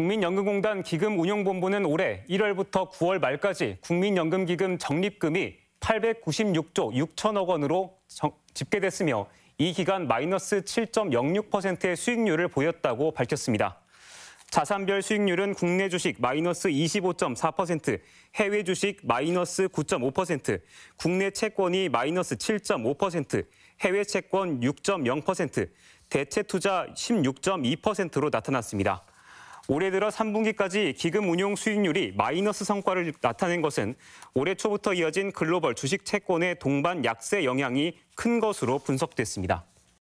국민연금공단 기금운용본부는 올해 1월부터 9월 말까지 국민연금기금 적립금이 896조 6천억 원으로 집계됐으며 이 기간 마이너스 7.06%의 수익률을 보였다고 밝혔습니다. 자산별 수익률은 국내 주식 마이너스 25.4%, 해외 주식 마이너스 9.5%, 국내 채권이 마이너스 7.5%, 해외 채권 6.0%, 대체 투자 16.2%로 나타났습니다. 올해 들어 3분기까지 기금 운용 수익률이 마이너스 성과를 나타낸 것은 올해 초부터 이어진 글로벌 주식 채권의 동반 약세 영향이 큰 것으로 분석됐습니다.